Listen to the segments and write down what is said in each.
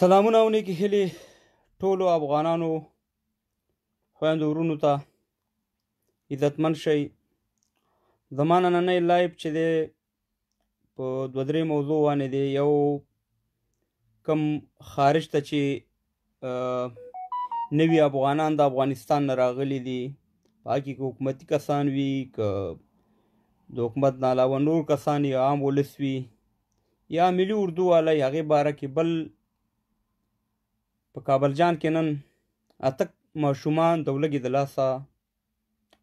سلامونه او نیکی هیلې ټولو افغانانو خویندو ورونو ته عزتمن شئ زما نننۍ لایف چې دی په دوه درې موضوع باندې دی یو کم خارج ته چې نوي افغانان د افغانستان نه راغلي دي پاکي کې حکومتي کسان وي که د حکومت نه علاوه نور کسان یا عام ولس وي یا ملي اردو والا هغې باره کې بل په کابل جان کې نن اته ماشومان د ولګې د لاسه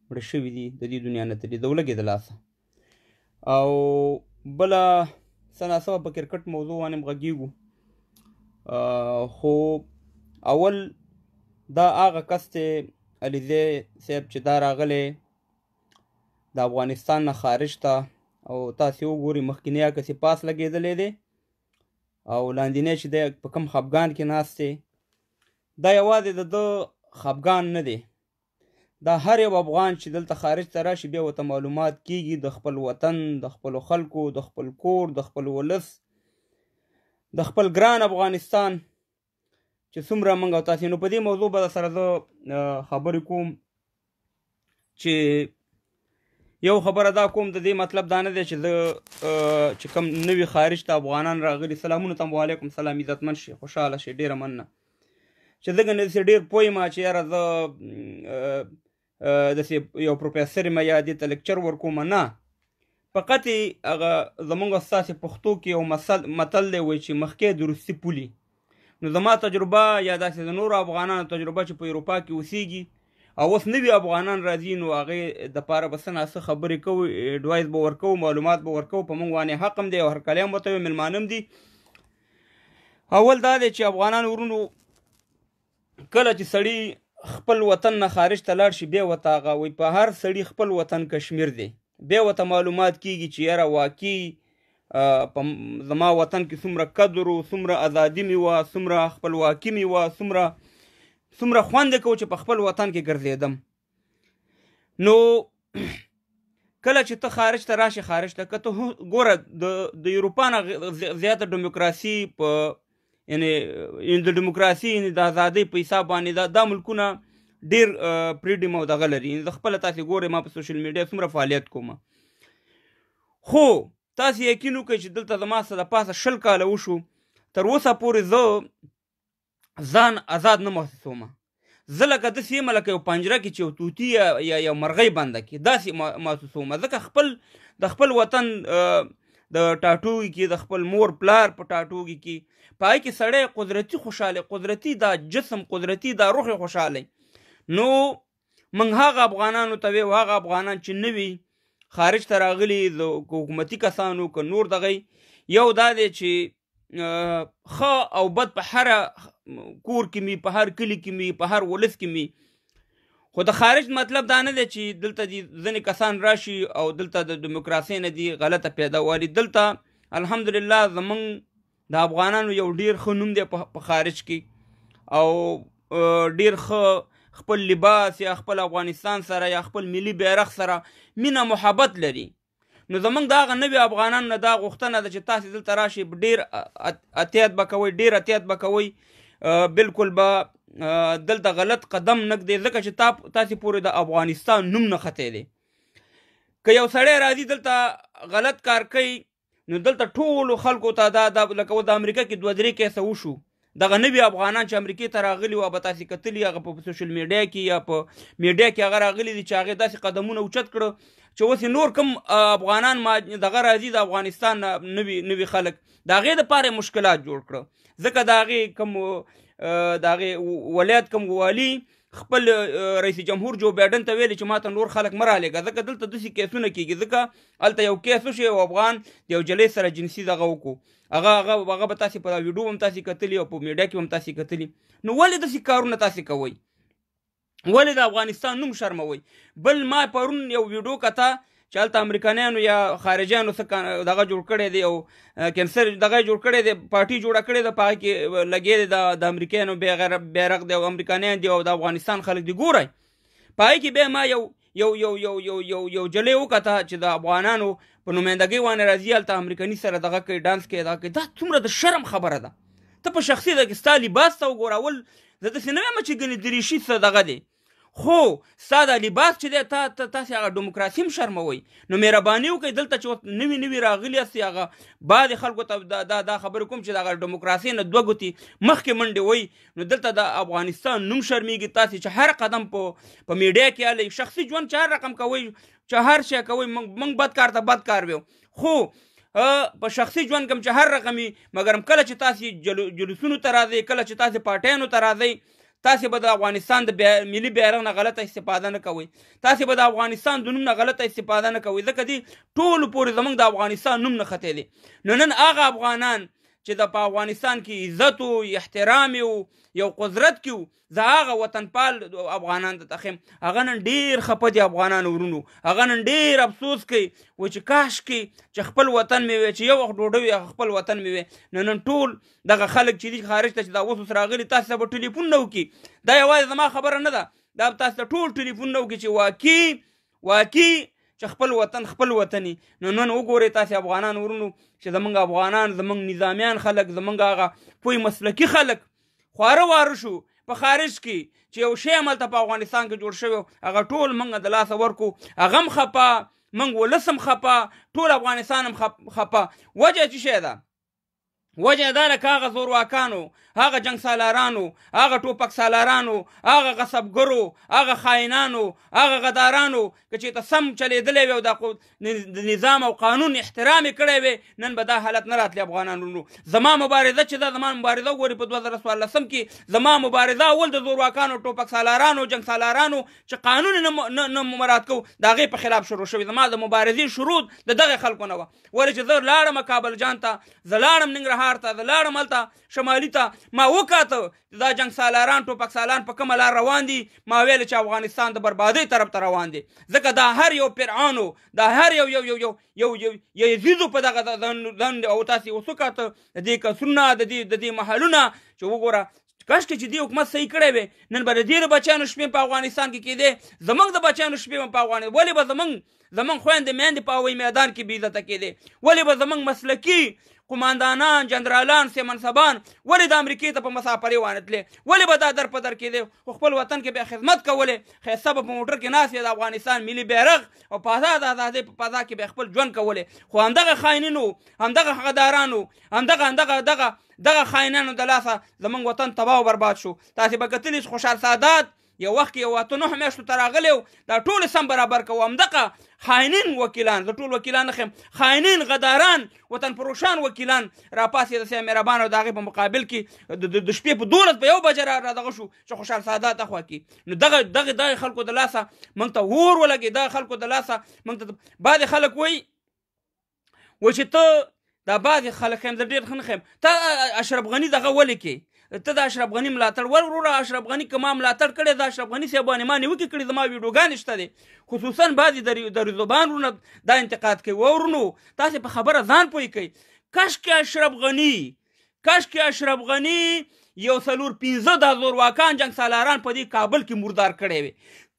مړه شوي دي د دې دنیا نه تللي د ولګې د لاسه او بله څه ناڅاپه په کرکټ موضوع باندې مغږیږو خو اول دا هغه کس دی علیزی صاحب چې دا راغلی د افغانستان نه خارج ته او تاسې وګورئ مخکینی هغه کسې پاس لګېدلی دی او لاندینی چې دی په کوم خفګان کې ناست دی دا یوازې د ده خفګان نه دی دا هر یو افغان چې دلته خارج ته راشي بیا ورته معلومات کیږي د خپل وطن د خپلو خلکو د خپل کور د خپل ولس د خپل ګران افغانستان چې څومره موږ او تاسې نو په دې موضوع به سره زه خبرې کوم چې یو خبره دا کوم د دې مطلب دا نه دی چې زه چې کوم نوي خارج ته افغانان راغلي سلامونه تم وعلیکم سلام عزتمن شي خوشحاله شي ډېره مننه چې زه ګنې داسې ډېر پوه یم چې یاره زه داسې یو پروفیسر یم یا دې ته لیکچر ورکوم نه فقط هغه زمونږ ستاسې پښتو کې یو مثل متل دی وایي چې مخکې د روسي پولي نو زما تجربه یا داسې د نورو افغانانو تجربه چې په اروپا کې اوسېږي او اوس نوی افغانان راځي نو هغه د پاره بس نه څه خبرې کوي اډوایز به ورکو معلومات به ورکو په مونږ باندې حق هم دی او هر کلام وته ملمانم دي اول دا دی چې افغانان ورونو کله چې سړی خپل وطن نه خارج ته لاړ شي بیا وته هغه وایي په هر سړي خپل وطن کشمیر دی بیا وته معلومات کیږي چې یاره واقعي په زما وطن کې څومره قدر و څومره ازادي مې وه څومره خپلواکي مې وه څومره څومره خوند کوو چې په خپل وطن کې ګرځېدم نو کله چې ته خارج ته راشي خارج ته که ته ګوره د د اروپا نه زیاته ډیموکراسي په یعنی د دیموکراسي یعنی د ازادۍ په حساب باندې دا, دا ملکونه ډیر فریډم او دغه لري یعنی د خپل تاسو ګورئ ما په سوشل میډیا څومره فعالیت کوم خو تاسو یقین وکړئ چې دلته زما سره د پاسه شل کاله وشو تر اوسه پورې زه ځان آزاد نه محسوسوم زه لکه داسې یم لکه یو پنجره کې چې یو توتي یا یو مرغۍ بنده کې داسې محسوسوم ځکه خپل د خپل وطن د ټاټوګي کې د خپل مور پلار په ټاټوګي کې پای کې سړی قدرتی خوشاله قدرتی دا جسم قدرتی دا روح خوشاله نو منګ هغه افغانانو ته وی هغه افغانان چې نوي خارج ته راغلي د حکومتي کسانو ک نور دغه یو دا دی چې خ او بد په هر کور کې می په هر کلی کې می په هر ولس کې می خو د خارج مطلب دا نه دی چې دلته ځینې کسان راشي او دلته د دیموکراسۍ نه دی غلطه پیدا والی دلته الحمدلله زمونږ د افغانانو یو ډیر ښه نوم دی په خارج کې او ډیر ښه خپل لباس یا خپل افغانستان سره یا خپل ملی بیرغ سره مینه محبت لري نو زمونږ دا غ نوی افغانانو نه دا غوښتنه ده چې تاسو دلته راشي ډیر اتیات بکوي ډیر اتیات بکوي بالکل به دلته غلط قدم نګدې ځکه چې تا تاسو پورې د افغانستان نوم نه خته دی که یو سړی راځي دلته غلط کار کوي نو دلته ټول خلکو ته دا د لکه د امریکا کې دوه درې کیسه وشو دغه نوی افغانان چې امریکای ته راغلي و به تاسو کتلی هغه په سوشل میډیا کې یا په میډیا کې هغه راغلي دي چې هغه داسې قدمونه اوچت کړو چې اوس نور کم افغانان ما دغه راځي د افغانستان نوی نوی خلک دا غي د پاره مشکلات جوړ کړو ځکه دا غي کم دغه ولایت کوم والی خپل رئیس جمهور جو بایدن ته ویل چې ماته نور خلک مراله لګه ځکه دلته دسی کیسونه کیږي ځکه الته یو کیس شو یو افغان یو جلې سره جنسي دغه وکړو هغه هغه هغه به تاسو په ویډیو هم تاسو کتلی او په میډیا کې هم تاسو کتلی نو ولې دسی کارونه تاسو کوي ولې د افغانستان نوم شرموي بل ما پرون یو ویډیو کته چې هلته امریکایانو یا خارجیانو څه دغه جوړ کړی دی او کینسر دغه جوړ کړی دی پارټي جوړه کړې ده په هغه کې لګې دی د امریکایانو بغیر بیرغ دی او امریکایان دی او د افغانستان خلک دی ګورئ په هغه کې بیا ما یو یو یو یو یو یو یو جلی وکته چې د افغانانو په نمایندګۍ باندې راځي هلته امریکني سره دغه کوي ډانس کوي دغه کوي دا څومره د شرم خبره ده ته په شخصي ده کې ستا لباس ته وګوره اول زه داسې نه وایم چې ګنې دریشي څه دغه دی خو ستا دا لباس چې دی تا ته تاسې هغه ډیموکراسي هم شرموئ نو مهرباني وکړئ دلته چې نوي نوي راغلي هستې هغه بعضې خلکو ته دا دا, دا خبرې کوم چې د هغه ډیموکراسۍ نه دوه ګوتې مخکې منډې وي نو دلته د افغانستان نوم شرمېږي تاسې چې هر قدم په په میډیا کې الی شخصي ژوند چې هر رقم کوئ چې هر شی کوئ موږ بد کار ته بد کار ویو خو په شخصي ژوند کوم چې هر رقمي مګر کله چې تاسو جلوسونو ته راځي کله چې تاسو پټینو ته راځي تاسو به د افغانستان د ملي بیرغ نه غلطه استفاده نه کوئ تاسو به د افغانستان د نوم نه غلطه استفاده نه کوئ ځکه دی ټول پورې زمونږ د افغانستان نوم نه ختی دی نو نن هغه افغانان چې د په افغانستان کې عزت او احترام یو یو قدرت کیو زه هغه وطن پال افغانان ته تخم هغه نن ډیر خپه دي افغانان ورونو هغه نن ډیر افسوس کوي و چې کاش کې چې خپل وطن مې وي چې یو وخت ډوډۍ خپل وطن مې وي نن ټول دغه خلک چې دي خارج ته چې دا اوس راغلي تاسو په ټلیفون نو کې دا یوازې زما خبره نه ده دا تاسو ټول ټلیفون نو کې چې واقعي واقعي چې خپل وطن خپل وطني نو نن وګورئ تاسې افغانان ورونو چې زمونږ افغانان زمونږ نظامیان خلک زمونږ هغه پوی مسلکي خلک خواره واره شو په خارج کې چې یو شی عملته په افغانستان کې جوړ شوی هغه ټول موږ د لاسه ورکو هغه هم خپه منګ ولسم خپه ټول افغانستان هم خپه وجه چې شه ده وجه دا ده که هغه زورواکانو هغه جنګ سالارانو هغه ټوپک سالارانو هغه غصبګرو هغه خاینانو هغه غدارانو که چېرته سم چلیدلی وي او د نظام او قانون احترام یې کړی وي نن به دا حالت نه راتلی افغانانو زما مبارزه چې ده زما مبارزه وګوري په دوه زره څوارلسم کې زما مبارزه اول د زورواکانو ټوپک سالارانو جنګ سالارانو چې قانون یې نه مراد کوو د هغې په خلاف شروع شوي زما د مبارزې شروع د دغې خلکو نه وه ولې چې زه لاړم کابل جان ته زه لاړم ننګرهار ښار ته د لاړم هلته شمالي ته ما وکاته دا جنګ سالاران ټوپک سالان په کومه لار روان دي ما ویل چې افغانستان د بربادۍ طرف ته روان دي ځکه دا هر یو فرعون دا هر یو یو یو یو یو یو یزیدو په دغه ځند او تاسې اوس وکاته د دې کسونه د دې د دې محلونه چې وګوره کاشکې چې دې حکومت صحیح کړی وي نن به د دې بچیانو شپې په افغانستان کې کېدې زمونږ د بچیانو شپې په افغانستان ولې به زمونږ زمونږ خويندې میندې په هغوی میدان کې بېعزته کېدې ولې به زمونږ مسلکي قماندانان جنرالان سیمنصبان ولې د امریکې ته په مسافرې وانتلې ولې به دا در په در کېدې خو خپل وطن کې بیا خدمت کولې ښایسته به په موټر کې ناست د افغانستان ملي بیرغ او په ازاد ازادۍ په فضا کې بیا خپل ژوند کولې خو همدغه خاینین وو همدغه حقداران وو همدغه همدغه دغه دغه خاینانو د لاسه زمونږ وطن تباه او برباد شو تاسې به کتلی خوشحال سادات یو وخت کې یو اته نه همیشته تراغلی دا ټول سم برابر کو امدقه خاینین وکیلان د ټول وکیلان خیم خاینین غداران وطن پروشان وکیلان را پاسې د سیمه ربان او دغه په مقابل کې د شپې په دولت په یو بجره را دغه شو چې خوشحال سادات اخوا کې نو دغه دغه د خلکو د لاسه مونږ ته ور ولګي د خلکو د لاسه مونږ ته بعد خلک وای و چې ته دا بعد خلک هم ډیر خنخم ته اشرف غنی دغه ولې کې ته د اشرف غنی ملاتړ ور وروره اشرف غنی کما ملاتړ کړی د اشرف غنی صاحب باندې ما نیوکې کړې زما ویډیوګانې شته دي خصوصا بعضې دریزوبان ورونه دا انتقاد کوي ورونو تاسې په خبره ځان پوه کوي کاشکې اشرف غنی کاشکې اشرف غنی یو څلور پنځه د زورواکان جنگ سالاران په دې کابل کې مردار کړی وي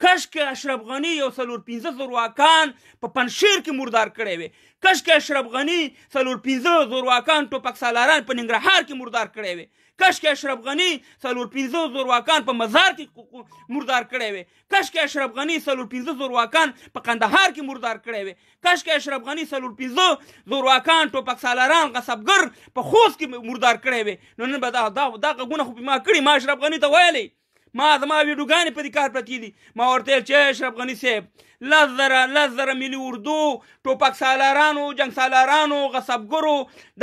کشکې اشرف غنی یو څلور پنځه زورواکان په پنشیر کې مردار کړی وي کشکې اشرف غنی څلور پنځه زورواکان ټوپک سالاران په ننګرهار کې مردار کړی وي کش کې اشرف غنی څلور پنځه زور واکان په مزار کې مردار کړی وي کش کې اشرف غنی څلور پنځه زور واکان په قندهار کې مردار کړی وي کش کې اشرف غنی څلور پنځه زور واکان ټوپک سالاران غصبګر په خوست کې مردار کړی وي نو نن به دا دا غونه خو ما کړی ما اشرف غنی ته ویلی ما زما ویډیوګانې په دې کار پرتې دي ما ورته ویل چې اشرف غني صاحب لس زره لس زره ملي اردو ټوپک سالارانو جنګ سالارانو غصبګرو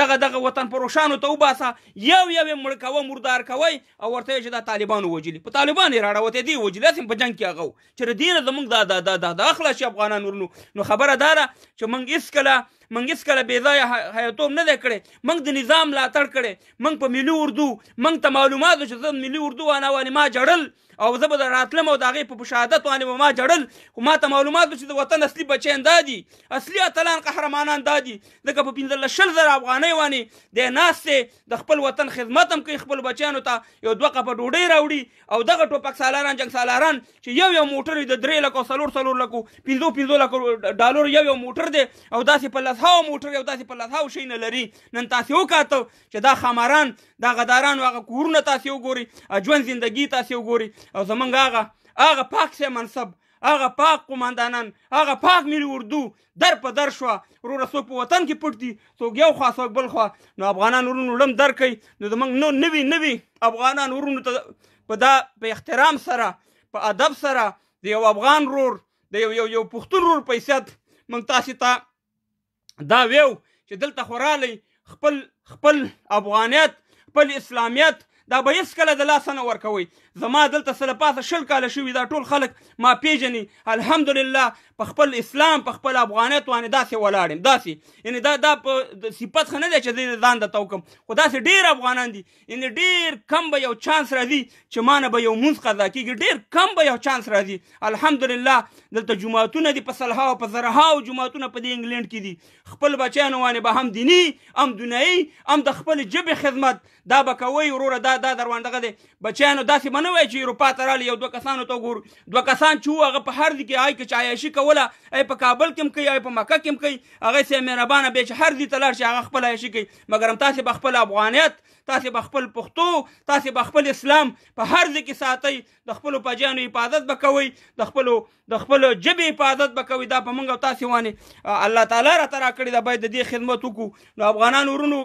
دغه دغه وطن پروشانو ته وباسه یو یو یې مړ کوه مردار کوئ او ورته ویل چې دا طالبانو وجلي په طالبان یې راړوتی دي وجلي هسې په جنګ کې هغه و چې له دې نه زموږ دا دا دا دا دا خلاص شي افغانان ورنو نو خبره دا ده چې موږ هېڅکله منګ هیڅ کله بې ځای حیاتوم نه دی کړی منګ د نظام ملاتړ کړی منګ په ملي اردو منګ ته معلومات چې زه ملي اردو انا وانه ما جړل او زه به راتلم او د هغې په شهادت باندې به ما جړل خو ما ته معلومات چې د وطن اصلي بچیان دا دي اصلي اتلان قهرمانان دا دي ځکه په پنځلس شل زره افغانۍ باندې دی ناست د خپل وطن خدمت هم کوي خپل بچیانو ته یو دوه قپه ډوډۍ راوړي او دغه ټوپک سالاران جنګ سالاران چې یو یو موټر د درې لکو څلور څلور لکو پنځو پنځو لکو ډالر یو یو موټر دی او داسې په لسهاو موټر یو داسې په لسهاو شی نه لري نن تاسې وکاته چې دا خماران دا غداران هغه کورونه تاسې وګورئ ژوند زندگی تاسې وګورئ او زمونږ هغه هغه پاک سه منصب هغه پاک قومندانان هغه پاک ملي اردو در په در شو ورو رسو په وطن کې پټ دي څوک یو خاص څوک بل خوا نو افغانان ورونو لم در کوي نو زمونږ نو نوي نوي افغانان ورونو ته په دا په احترام سره په ادب سره د یو افغان رور د یو یو یو پښتون رور په حیثیت موږ تاسو ته دا ویو چې دلته خورالي خپل خپل افغانیت خپل اسلامیت دا به هیڅکله د لاسه نه ورکوئ زما دلته څه پاسه شل کاله شوي دا ټول خلک ما پیژني الحمدلله په خپل اسلام په خپل افغانیت باندې داسې ولاړ یم داسې یعنې دا دا په صفت ښه نه دی چې زه ځان درته وکړم خو داسې ډېر افغانان دي یعنې ډېر کم به یو چانس راځي چې ما نه به یو مونځ قضا کېږي ډېر کم به یو چانس راځي الحمدلله دلته جوماتونه دي په سلهاو په زرهاو جوماتونه په دې انګلینډ کې دي خپل بچیانو باندې به هم دیني هم دنیایي هم د خپل جبې خدمت دا به کوئ وروره دا دا در دغه دی بچیانو داسې به نه وایي چې اروپا ته رالی یو دوه کسانو ته وګورو دوه کسان چې وو هغه په هر ځای کې هغوی که چې عیاشي کوله هغې په کابل کې هم کوي هغې په مکه کې هم کوي هغې سې مهربانه بیا چې هر ځای ته لاړ شي هغه خپل عیاشي کوي مګر هم تاسې به خپل افغانیت تاسې به خپل پښتو تاسې به خپل اسلام په هر ځای کې ساتئ د خپلو پاجیانو حفاظت به کوئ د خپلو د خپلو ژبې حفاظت به کوئ دا په موږ او تاسې باندې الله تعالی راته راکړې ده باید د دې خدمت وکړو نو افغانان ورونو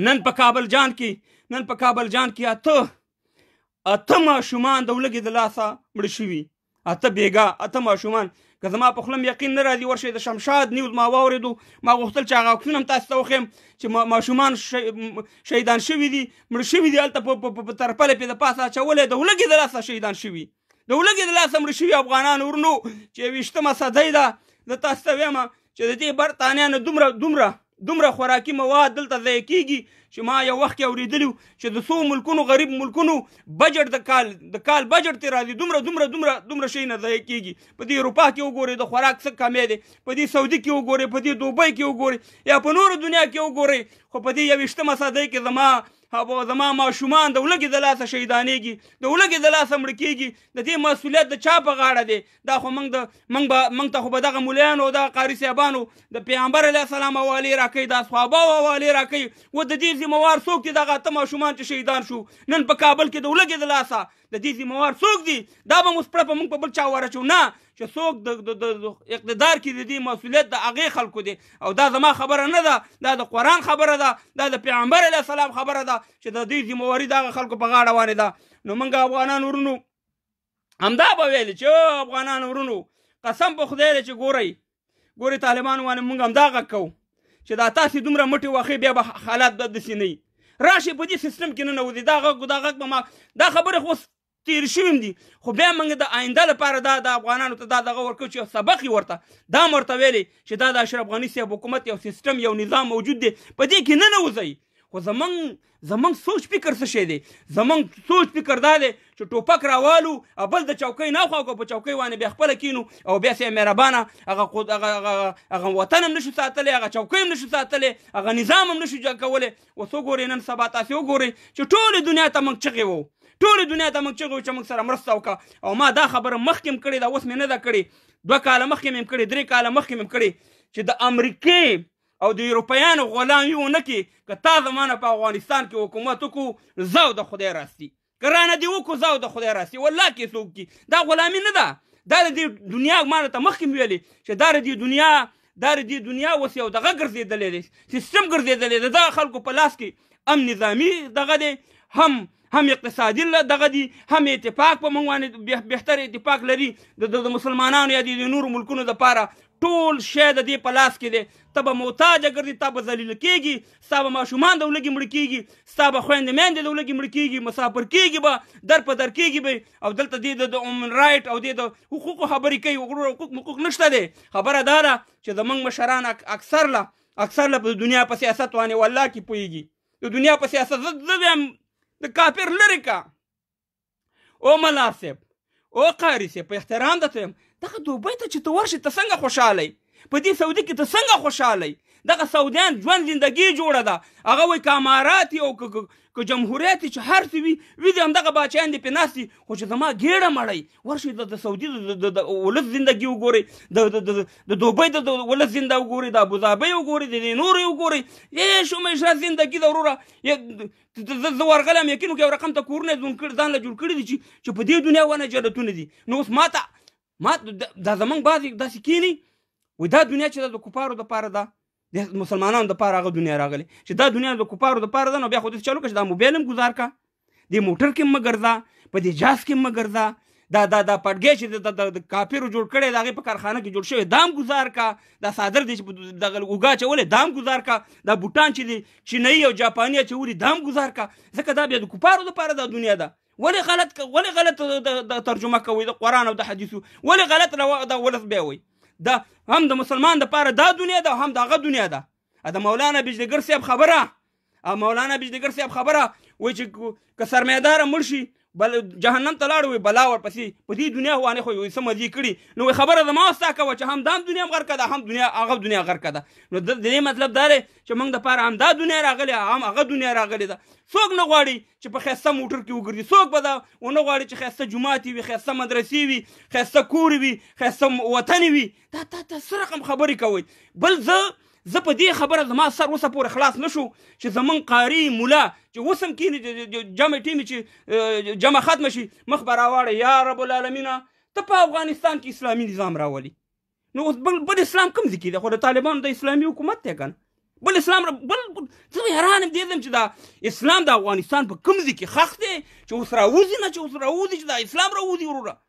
نن په کابل جان کې نن په کابل جان کې اته اته ماشومان د ولګي د لاسه مړ شوي اته بیګا اته ماشومان که زما په خلم یقین نه راځي ورشه د شمشاد نیوز ما واوریدو ما غوښتل چې هغه کوم تاسو ته وخم چې ماشومان شهیدان شوي دي مړ شوي دي الته په ترپل په د پاسه چولې د ولګي د لاسه شهیدان شوي د ولګي د لاسه مړ شوي افغانان ورنو چې وشتمه صدې ده د تاسو وېما چې د دې برتانیا نه دومره دومره دومره خوراکي مواد دلته ضایع کیږي چې ما یو وخت کې اوریدلی چې د څو ملکونو غریب ملکونو بجټ د کال د کال بجټ ترې راځي دومره دومره دومره دومره شی نه ضایع کیږي په دې اروپا کې وګورئ د خوراک څه کمې دی په دې سعودي کې وګورئ په دې دوبۍ کې وګورئ یا په نورو دنیا کې وګورئ خو په دې یوویشتمه صدۍ کې زما او زما ماشومان د ولګي د لاسه شهیدانېږي د ولګي د لاسه مړ کېږي د دې مسولیت د چا په غاړه دی دا خو موږ د موږ به موږ ته خو به دغه مولیانو او دغه قاري صاحبانو د پیغمبر علیه السلام حوالې راکوي د اصحابه حوالې راکوي و د دې ذموار څوک دي دغه اته ماشومان چې شهیدان شو نن په کابل کې د ولګي د لاسه د دې ذموار څوک دي دا به موږ په موږ په بل چا ورچو نه چې څوک د اقتدار کې د دې مسولیت د هغې خلکو دی او دا زما خبره نه ده دا د قرآن خبره ده دا د پیغمبر علیه السلام خبره ده چې د دې ذمواري د هغه خلکو په غاړه باندې ده نو موږ افغانان ورونو همدا به ویل چې افغانان ورونو قسم په خدای چې ګورئ ګورئ طالبان باندې موږ همدغه کوو چې دا تاسې دومره مټې واخې بیا به حالات به داسې نه راشي په دې سیستم کې ننوځي دا غږ دا غږ به ما دا خبرې خو تیر شویم دي خو بیا موږ د آینده لپاره دا د افغانانو ته دا دغه ورکو چې سبق یې ورته دا ورته ویلی چې دا د اشرف غني صاحب حکومت یو سیستم یو نظام موجود دی په دې کې نه نوځئ خو زمونږ زمونږ سوچ فکر څه شی دی زمونږ سوچ فکر دا دی چې ټوپک راوالو بل د چوکۍ نه خو په چوکۍ باندې بیا خپله کینو او بیا سه مهربانه هغه خود هغه هغه وطن هم نشو ساتلی هغه چوکۍ هم نشو ساتلی هغه نظام هم نشو جوړ کولی اوس وګورئ نن سبا تاسې وګورئ چې ټولې دنیا ته موږ چغې وو ټول دنیا ته موږ چغو چې موږ سره مرسته وکړه او ما دا خبره مخکې کړې دا اوس مې نه ده کړې دوه کاله مخکې مې کړې درې کاله مخکې مې کړې چې د امریکې او د یوروپیانو غلام یو نه کې که تا زمانه په افغانستان کې حکومت وکړو زو د خدای راستي که رانه دې وکړو زو د خدای راستي والله کې څوک کې دا غلامي نه ده دا د دې دنیا ما ته مخکې ویلې چې دا د دې دنیا دا د دنیا اوس یو دغه ګرځېدلی دی سیستم ګرځېدلی دی دغه خلکو په لاس کې هم نظامی دغه دی هم هم اقتصادي دغه دي هم اتفاق په موږ باندې بهتر اتفاق لري د مسلمانانو یا د نورو ملکونو لپاره ټول شی د دې په لاس کې دی ته به محتاجه ګرځي تا به ذلیله کېږي ستا به ماشومان د ولږې مړه کېږي ستا به خویندې میندې د ولږې مړه کېږي مسافر کېږي به در په در کېږي به او دلته دې د اومن رایټ او دې د حقوقو خبرې کوي وګړو حقوق حقوق نشته دی خبره دا ده چې زموږ مشران اکثر له اکثر له دنیا په سیاست باندې والله کې پوهېږي د دنیا په سیاست زه هم د کافر لري کا او ملاسب او قاری سی په احترام د تم دغه دوبۍ ته چې ته ورشې ته څنګه خوشاله په دې سعودي کې ته څنګه خوشاله دغه سعودیان ژوند زندگی جوړه ده هغه وایي که امارات او که جمهوریت چې هر څه وي وي دې همدغه باچیان دې پې ناست دي خو چې زما ګېړه مړی ورشئ د سعودي د ولس زندگی وګورئ د دوبۍ د ولس زنده وګورئ د ابوظابۍ وګورئ د دې نورو یې وګورئ ی شومشره زندگي ده وروره زه ورغلم یقین وکړه یو رقم ته کورونه ځان له جوړ کړي دي چې په دې دنیا ونه جنتونه دي نو اوس ما ته ما دا زمونږ بعضې داسې کینی وای دا دنیا چې دا د کفارو دپاره ده د مسلمانانو د پاره هغه دنیا راغلی چې دا دنیا د کوپارو د پاره ده نو بیا خو دې چالو کړه دا موبایل هم گزار کا د موټر کې هم ګرځا په دې جاس کې هم ګرځا دا دا دا پټګې چې د کاپیرو جوړ کړي دغه په کارخانه کې جوړ شوی دام گزار کا دا صادر دي چې د اوګا چولې دام گزار کا دا بوتان چې دي چینایي او جاپاني چوري دام گزار کا ځکه دا بیا د کوپارو د پاره د دنیا ده ولی غلط ولی غلط ترجمه کوي د قران او د حدیثو ولی غلط دا ولس به وي دا هم د مسلمان د پاره دا دنیا ده هم دغه دنیا ده دا مولانا بجلیګر صاحب خبره او مولانا بجلیګر صاحب خبره وای چې که سرمایدار مړ شي بل جهنم ته لاړ وې بلا ورپسې په دې دنیا وانه خو یې سم مزي کړي نو خبره زما واستا کوه چې هم دام دنیا غرق ده هم دنیا هغه دنیا غرق ده نو د دې مطلب دا دی چې موږ د پاره هم دا دنیا راغلی هم هغه دنیا راغلی ده څوک نه غواړي چې په خسته موټر کې وګرځي څوک به دا ونه غواړي چې خسته جماعت وي خسته مدرسې وي خسته کور وي خسته وطن وي دا تا تا سره رقم خبرې کوي بل زه زه په دې خبره زما سر اوسه پورې خلاص نشو چې زمون قاری مولا چې وسم کینی جمع ټیم چې جمع ختم شي مخ به راواړې یا رب العالمین ته په افغانستان کې اسلامي نظام راولي نو اوس بل بل اسلام کوم ځکه دی خو د طالبانو د اسلامي حکومت دی کنه بل اسلام بل زه حیران دي زم چې دا اسلام د افغانستان په کوم ځکه خخ دی چې اوس راوځي نه چې اوس راوځي چې دا اسلام راوځي وروره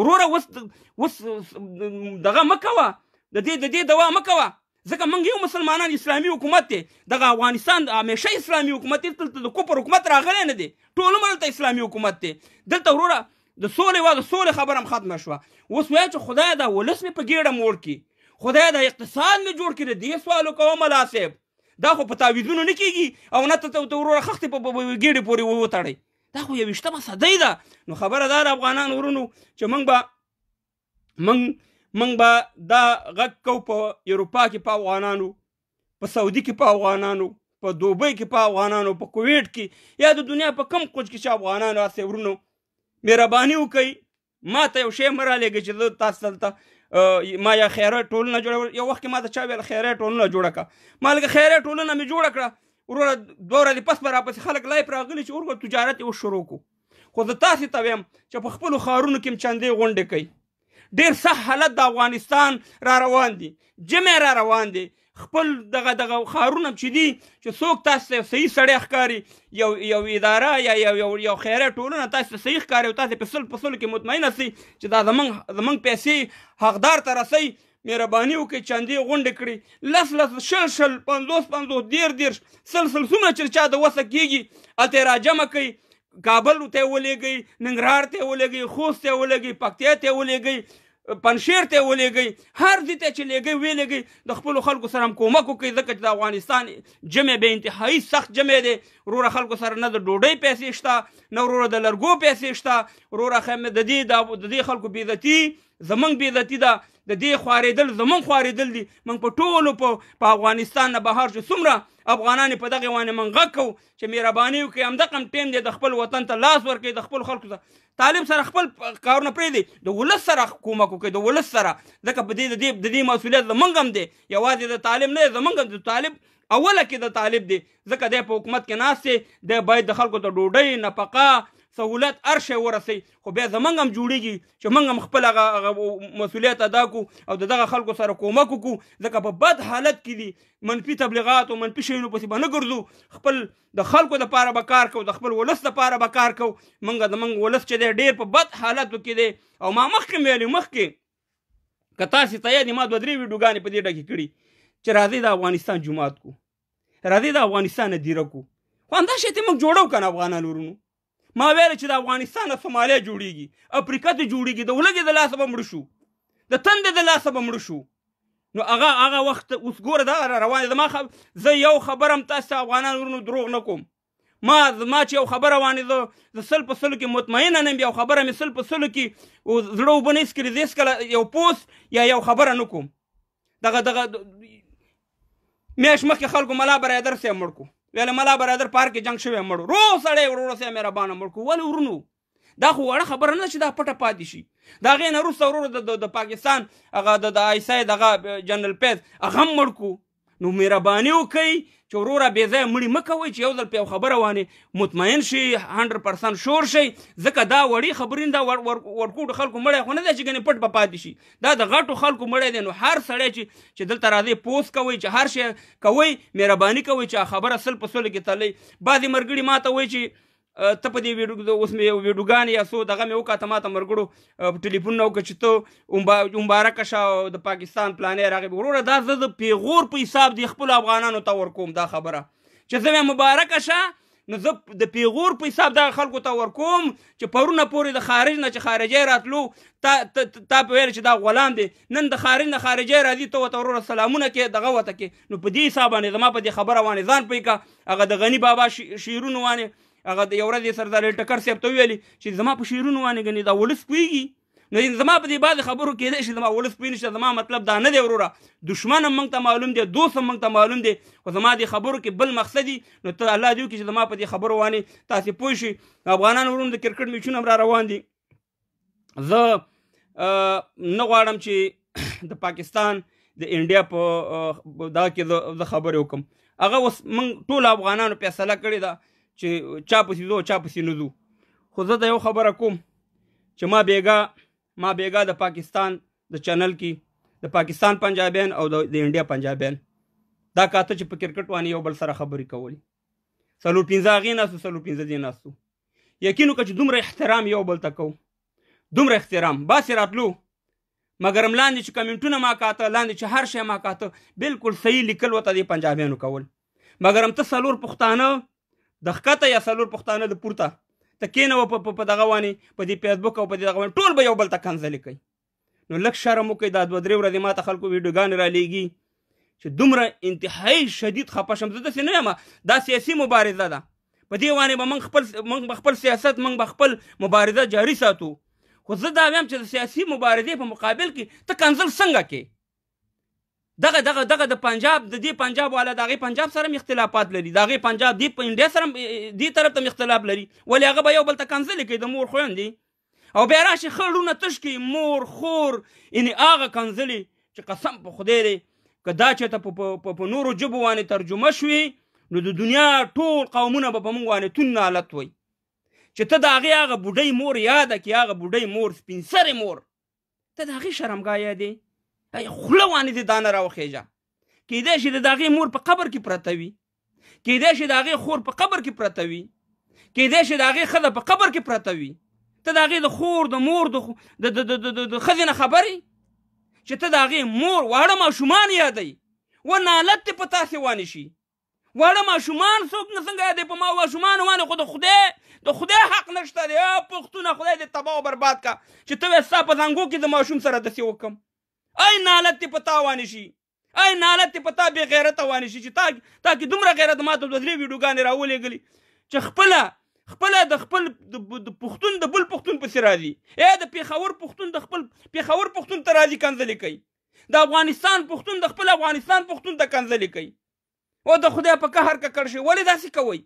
وروره وس وس دغه مکوه د دې د دې دوا مکوه ځکه موږ یو مسلمانان اسلامي حکومت دی دغه افغانستان همیشه اسلامي حکومت دی دلته د کفر حکومت راغلی نه دی ټول عمر دلته اسلامي حکومت دی دلته وروره د سولې وا د سولې خبره هم ختمه شوه اوس وایه چې خدای دا ولس مې په ګېډه موړ کړي خدای دا اقتصاد مې جوړ کړي د دې سوالو کوم ملا صاحب دا خو په تعویذونو نه کېږي او نه ته وروره خښتې په ګېډې پورې وتړئ دا خو یویشتمه صدۍ ده نو خبره دا د افغانانو ورونو چې موږ به موږ موږ به دا غږ کو په اروپا کې په افغانانو په سعودي کې په افغانانو په دوبۍ کې په افغانانو په کویټ کې یا د دنیا په کم کوچ کې چې افغانانو هسې ورونو مهرباني وکړئ ما ته یو شی مه رالیږئ چې زه تاسو دلته ما یا خیره ټولنه جوړه یو وخت کې ما ته چا ویل خیره ټولنه جوړه کړه ما لکه خیره ټولنه مې جوړه کړه وروره دوه ورځې پس به راپسې خلک لایف راغلي چې ورغه تجارت یې وشروع کړو خو زه تاسې ته وایم چې په خپلو ښارونو کې هم چندې غونډې کوي ډیر سخت حالت د افغانستان را روان دي جمع را روان دي خپل دغه دغه خارونه چې دي چې څوک تاسو ته صحیح سړی ښکاري یو یو اداره یا یو یو یو خیره ټولنه تاسو ته صحیح ښکاري او تاسو په سل په سل کې مطمئنه سي چې دا زمنګ زمنګ پیسې حقدار ته رسي مهرباني وکړي چاندي غونډه کړي لس لس شل شل 50 50 ډیر ډیر سل سل څومره چې چا د وسه کیږي الته راجمه کوي کابل ته ولېږئ ننګرهار ته ولېږئ خوست ته ولېږئ پکتیا ته ولېږئ پنشیر ته ولېږئ هر ځای ته چې لېږئ ولېږئ د خپلو خلکو سره هم کومک وکړئ ځکه چې د افغانستان جمع به انتهایي سخت جمع دی وروره خلکو سره نه د ډوډۍ پیسې شته نه وروره د لرګو پیسې شته وروره خیر مې د دې د دې خلکو بېزتي زمونږ بېزتي ده د دې خواریدل زمون خواریدل دي من په ټولو په افغانستان نه بهر چې څومره افغانان په دغه وانه من غکو چې مهرباني وکي هم دغه ټیم دی د خپل وطن ته لاس ورکړي د خپل خلکو ته طالب سره خپل کارونه پرې دي د ولس سره حکومت کوي د ولس سره ځکه په دې د دې مسولیت زمونږ هم دی یوازې د طالب نه زمونږ هم د طالب اوله کې د طالب دی ځکه د حکومت کې ناس دی د باید د خلکو ته ډوډۍ نفقه سہولت هر شی ورسي خو بیا زمونږ هم جوړیږي چې موږ هم خپل هغه مسولیت ادا کړو او دغه خلکو سره کومک وکړو ځکه په بد حالت کې دي منفي تبلیغات او منفي شیونو پسې به نه ګرځو خپل د خلکو دپاره به کار کوو د خپل ولس دپاره به کار کوو موږ زمونږ ولس چې دی ډېر په بد حالتو کې دی او ما مخکې ویلي مخکې که تاسې تیار دي ما دوه درې ویډیوګانې په دې ډکې کړي چې راځئ د افغانستان جومات کو راځئ د افغانستان دیره کو خو همدا شی ته موږ جوړو که نه افغانان ورونو ما ویل چې د افغانستان نه سومالیا جوړیږي افریقا ته جوړیږي د ولګې د لاسه به مړه شو د تندې د لاسه به مړه شو نو هغه هغه وخت اوس ګوره دا روان زما خب... زه یو خبرم تاسو ته افغانان ورونو دروغ نه کوم ما ما چې یو خبره وانه زه زه سل په سلو کې مطمئنه نه یم یو خبره مې سل په سلو کې زړه وبه نه سکري زه هیڅکله یو پوس یا یو خبره نه کوم دغه دغه میاشت مخکې خلکو ملا برادر سیې مړ کو ویل ملا برادر پارک کې جنگ شوی مړو رو سړی ورور سره مهربانه مړ کو ول ورنو دا خو وړه خبره نه چې دا پټه پاتې شي دا غې نه روس ورور د پاکستان هغه د آیسای دغه جنرال پیز هغه مړ کو نو مهرباني وکئ چې وروره بې ځایه مړي مه کوئ چې یو ځل په یو خبره باندې مطمئن شي 100% شور شي ځکه دا وړې خبرې دا ورکوټو خلکو مړی خو نه دی چې ګنې پټ به پاتې شي دا د غټو خلکو مړی دی نو هر سړی چې چې دلته راځي پوس کوئ چې هر شی کوئ مهرباني کوئ چې خبره سل په سلو کې تلئ بعضې ملګري ما ته وایي چې ته په دې ویډیو اوس مې ویډیوګانې یا څو دغه مې وکاته ما ته مرګړو په ټلیفون نه وکړه چې ته مبارکه شه د پاکستان پلانې راغې وروره دا زه د پیغور په حساب د خپلو افغانانو ته ورکوم دا خبره چې زه مبارکه شه نو زه د پیغور په حساب د خلکو ته ورکوم چې پرونه پورې د خارج نه چې خارجي راتلو تا تا په ویل چې دا غلام دی نن د خارج نه خارجي راځي ته وته ورور سلامونه کې دغه وته کې نو په دې حساب باندې زما په دې خبره باندې ځان پېکا هغه د غنی بابا شیرونو باندې هغه یو ورځ سردار ټکر صاحب ته ویلي چې زما په شعرونو باندې ګنې دا ولس پوهېږي نو زما په دې باندې خبرو کېدای شي زما ولس پوه نشته زما مطلب دا نه دی وروره دښمن هم موږ ته معلوم دی دوست هم موږ ته معلوم دی خو زما دې خبرو کې بل مقصد دی نو ته الله دې وکړي چې زما په دې خبرو باندې تاسې پوه شئ افغانان ورونو د کرکټ میچونه هم را روان دي زه نه غواړم چې د پاکستان د انډیا په دا کې د خبرې وکم هغه اوس موږ ټول افغانانو فیصله کړې ده چې چا پسې ځو چا پسې نه ځو خو زه د یو خبره کوم چې ما بیګا ما بیګا د پاکستان د چینل کې د پاکستان پنجابیان او د انډیا پنجابیان دا کاته چې په کرکټ باندې یو بل سره خبرې کولې سلو پنځه غې ناسو سلو پنځه دې ناسو یقین وکړه چې دومره احترام یو بل ته کوو دومره احترام باسي راتلو مګر ملاندې چې کمنټونه ما کاته لاندې چې هر شی ما کاته بالکل صحیح لیکل وته دی پنجابیانو کول مګر هم ته څلور پښتانه د ښکته یا څلور پښتانه د پورته ته کېنوه په دغه باندې په دې فیسبوک او په دې دغه باندې ټول به یو بل ته کنځلې کوي نو لږ شرم وکړئ دا دوه درې ورځې ما ته خلکو ویډیوګانې را لیږي چې دومره انتهایی شدید خفه شم زه داسې نه یم دا سیاسي مبارزه ده په دې باندې به موږ خپل موږ به خپل سیاست موږ به خپل مبارزه جاري ساتو خو زه دا ویم چې د سیاسي مبارزې په مقابل کې ته کنځل څنګه کې دغه دغه دغه د پنجاب د دې پنجاب والا دغه پنجاب سره اختلافات لري دغه پنجاب دی په انډیا سره دی طرف ته اختلاف لري ولی هغه به یو بل ته کنځل کوي د مور خويندې او بیا راشي خړونه تشکی مور خور ان هغه کنځلې چې قسم په خدای دی که دا چې ته په نورو جبو باندې ترجمه شوي نو د دنیا ټول قومونه به په مونږ باندې تون نالت وي چې ته د هغې هغه بوډۍ مور یاده کې هغه بوډۍ مور سپین سرې مور ته د هغې شرمګاه یادې خوله وانې دې دانه راوخېجه کیدای شي د هغې مور په قبر کې پرته وي کیدای شي د هغې خور په قبر کې پرته وي کیدای شي د هغې ښځه په قبر کې پرته وي ته د هغې د خور د مور د ښځې نه خبرې چې ته د هغې مور واړه ماشومان یادوي و نالت دې په تاسې وانې شي واړه ماشومان څوک نه څنګه یادوي په ما ماشومان باندې خو د خدای د خدای حق نشته دی پښتونه خدای دې تباه او برباد کا چې ته وې ستا په زنګو کې د ماشوم سره داسې وکم اي نالت ته پتا وانی شي اي نالت ته پتا به غیرت وانی شي چې تا تا کې دومره غیرت ماته د درې ویډیوګانې راولې غلي چې خپل خپل د خپل د پښتون د بل پښتون په سر راځي اے د پیښور پښتون د خپل پیښور پښتون ته راځي کنځلې کوي د افغانستان پښتون د خپل افغانستان پښتون ته کنځلې کوي او د خدای په قهر ککړ شي ولې داسې کوي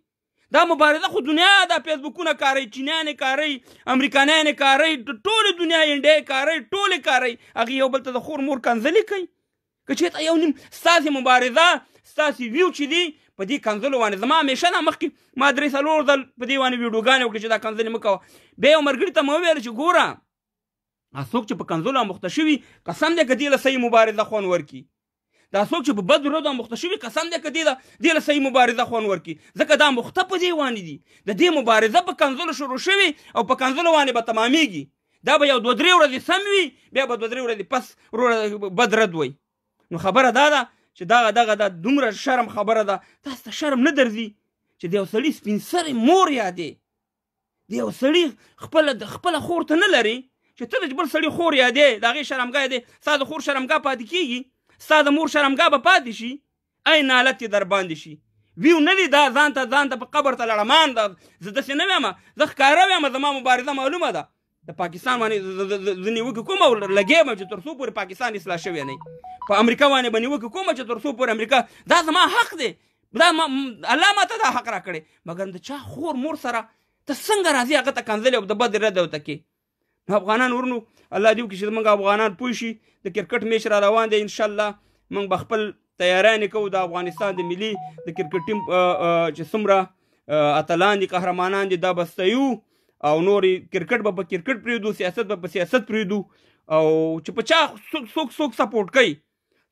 دا مبارزه خو دنیا دا فیسبوکونه کاری چینیان کاری امریکایان کاری ټول دنیا انډیا کاری ټول کاری هغه یو بل ته د خور مور کنځلې کوي که چېرته یو نیم ستاسې مبارزه ستاسې ویو چې دی په دې کنځلو باندې زما همیشه نه مخکې ما درې څلور ځل په دې باندې ویډیوګانې وکړې چې دا کنځلې مه کوه بیا یو ملګري ته مې وویل چې ګوره څوک چې په کنځلو اموخته شوي قسم دی که دې له صحیح مبارزه خوند ورکړي دا څوک چې په بد ورو دا مخته شوي قسم دی که دې له دې له صحیح مبارزه خوند ورکړي ځکه دا مخته په دې وانې دي د دې مبارزه په کنځلو شروع شوي او په کنځلو باندې به تمامېږي دا به یو دوه درې ورځې سم وي بیا به دوه درې ورځې پس بد رد وي نو خبره دا ده چې دغه دغه دا دومره شرم خبره ده تاسو ته شرم نه درځي چې د یو سړي سپین سرې مور یادې د یو سړي خپله خپله خور ته نه لري چې ته د بل سړي خور یادې د هغې شرمګاه دی ستا د خور شرمګاه پاتې کېږي ستا د مور شرمګاه به پاتې شي ای نالت یې در باندې شي ویو نه دی دا ځان ته ځان ته په قبر ته لړمان ده زه داسې نه ویم زه ښکاره ویم زما مبارزه معلومه ده د پاکستان باندې زه نیوکې کوم او لګیا یم چې تر څو پورې پاکستان اصلاح شوی نه په امریکا باندې به نیوکې کوم چې تر څو پورې امریکا دا زما حق دی دا ما الله ماته دا حق راکړی مګر د چا خور مور سره ته څنګه راځي هغه ته کنځلې او د بد رد او ته کې افغانان ورنو الله دې وکړي چې موږ افغانان پوه شي د کرکټ میچ را روان دی ان شاء الله موږ به خپل تیاریانې کوو د افغانستان د ملي د کرکټ ټیم چې څومره اتلان دي قهرمانان دي دا به ستایو او نورې کرکټ به په کرکټ پرېږدو سیاست به په سیاست پرېږدو او چې په چا څوک څوک سپورټ کوي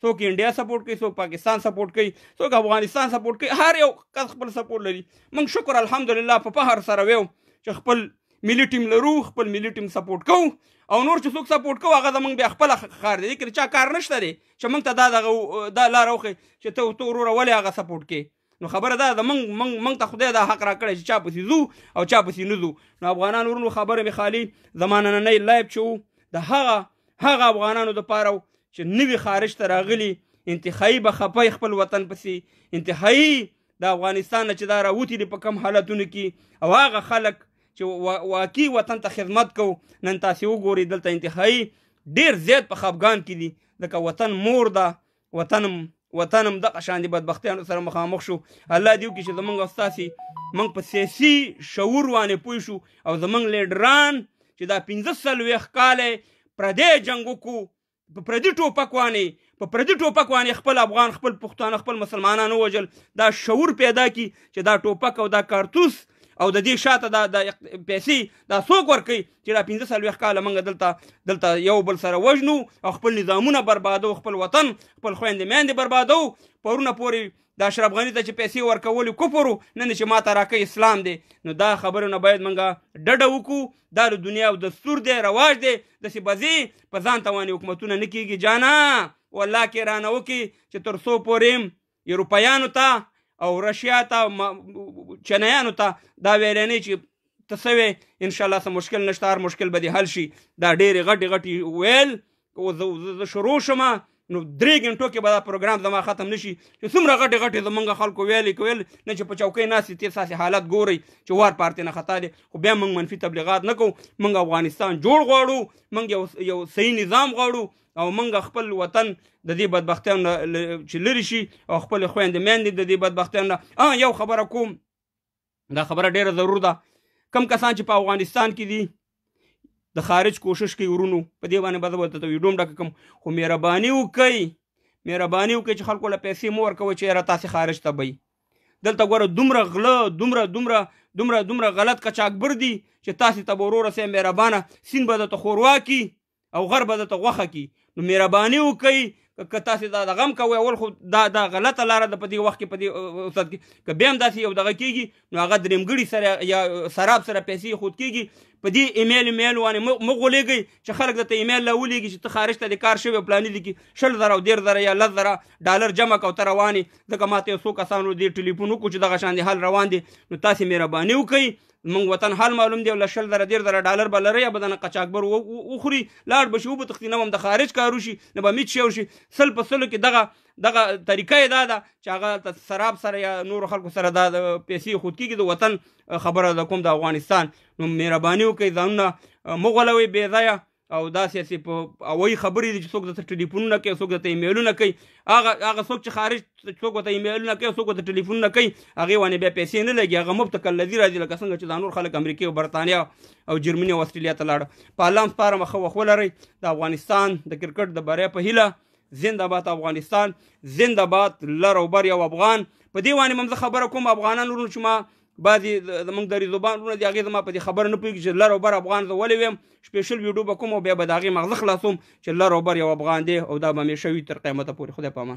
څوک انډیا سپورټ کوي څوک پاکستان سپورټ کوي څوک افغانستان سپورټ کوي هر یو کس خپل سپورټ لري موږ شکر الحمدلله په فخر سره ویو چې خپل ملي ټیم لرو خپل ملي ټیم سپورټ کوو او نور چې څوک سپورټ کوو هغه زمونږ بیا خپل خار دی کله چا کار نشته دی چې موږ ته دا دغه دا لار اوخه چې ته تو ورور ولې هغه سپورټ کې نو خبره ده موږ موږ موږ ته خدای دا حق راکړی چې چا پسې زو او چا پسې نه زو نو افغانان ورونو خبره می خالی زمانه نه لایب چو د هغه هغه افغانانو د پاره چې نوی خارج ته راغلی انتخایی به خپای خپل وطن پسې انتهایی د افغانستان چې دا راوتی دي په کم حالتونو کې او هغه خلک چې واقعي وطن ته خدمت کو نن تاسو وګورئ دلته انتهایی ډیر زیات په خفګان کې دي لکه وطن مور ده وطن وطن هم دغه شان دي بدبختیانو سره مخامخ شو الله دې وکړي چې زمونږ استاسي موږ په سیاسي شعور باندې پوه شو او زمونږ لیډران چې دا پنځه څلوېښت کاله پردی جنګ وکړو په پردي ټوپک باندې په پردي ټوپک باندې خپل افغان خپل پښتون خپل مسلمانانو وجل دا شعور پیدا کی چې دا ټوپک او دا کارتوس او د دې شاته دا د پیسې دا څوک ورکوي چې دا پنځه څلوېښت کاله موږ دلته دلته یو بل سره وژنو او خپل نظامونه بربادو خپل وطن خپل خویندې میندې بربادو پرونه پورې د اشرف غني ته چې پیسې ورکول کفر نه چې ما ته راکې اسلام دی نو دا خبرونه باید منګه ډډه وکړو دا د دنیا او دستور دی رواج دی داسې بزی په ځان توانې حکومتونه نه کیږي جانا والله کې رانه وکړي چې تر څو پورې یې روپیانو ته او رشیا ته چنیانو ته دا ویلنې چې تسوي ان شاء الله سم مشکل نشته هر مشکل به دي حل شي دا ډېر غټي غټي ویل او زه شروع شمه نو درې غنټو کې به دا پروګرام زما ختم نشي چې څومره غټي غټي زمونږ خلکو ویلې کول نه چې په چوکۍ ناسې تیر ساسې حالت ګوري چې وار پارتې نه خطا دي خو بیا موږ منفي تبلیغات نه کوو موږ افغانستان جوړ غواړو موږ یو صحیح نظام غواړو او موږ خپل وطن د دې بدبختیانو چې لري شي او خپل خويند میندې د دې بدبختیانو اه یو خبره کوم دا خبره ډیره ضرور ده کم کسان چې په افغانستان کې دي د خارج کوشش کوي ورونو په دې باندې بده ولته ویډیو ډک کم خو مهرباني وکي مهرباني وکي چې خلکو له پیسې مو ورکوي چې را تاسو خارج ته بي دلته ګوره دومره غله دومره دومره دومره دومره غلط کچاکبر دي چې تاسو ته ورور سه مهربانه سین بده ته خوروا کی او غر بده ته غوخه کی نو مهرباني وکي که تاسو دا د غم کوي اول خو دا دا غلطه لار د پدی وخت کې پدی استاد کې که بیم داسې یو دغه کیږي نو هغه درمګړي سره یا سراب سره پیسې خود کیږي په دې ایمیل ایمیل باندې مغولېږي چې خلک درته ایمیل لا ولېږي چې ته خارج ته د کار شوی پلان لیکي شل زره او ډېر زره یا لس زره ډالر جمع کو ته روانې ځکه ما ته یو څو کسانو دې ټلیفون وکړو چې دغه شان حال روان دي نو تاسې مهرباني وکړئ مونږ وطن حال معلوم دی ول شل در ډیر در ډالر به لري بدن قچاکبر وخوري لاړ بشو به تختینه هم د خارج کارو شي نه به میچ شو شي سل په سلو کې دغه دغه طریقه دا ده چې هغه سراب سره یا نور خلکو سره دا پیسې خود کیږي د وطن خبره د کوم د افغانستان نو مهرباني وکړئ ځانونه مغولوي بې ځایه او دا سیاسي په اوی خبرې دي چې څوک د ټلیفونونه کوي څوک د ایمیلونه کوي هغه هغه څوک چې خارج څوک د ایمیلونه کوي څوک د ټلیفونونه کوي هغه ونه بیا پیسې نه لګي هغه مبتکل لذي راځي لکه څنګه چې د نور خلک امریکا او برتانیا او جرمني او استرالیا ته لاړ په لام سپاره مخه وخولري د افغانستان د کرکټ د بریا په هیله زنده باد افغانستان زنده باد لر او بر یو افغان په دې باندې ممزه خبره کوم افغانان ورونو چې ما بعضې زمونږ دري زبان ورونه دي هغې زما په دې خبره نه پوهېږي چې لر او بر افغان زه ولې وایم سپیشل ویډیو به کوم او بیا به د هغې مغزه خلاصوم چې لر او بر یو افغان دی او دا به مې شوي تر قیامته پورې خدای پامان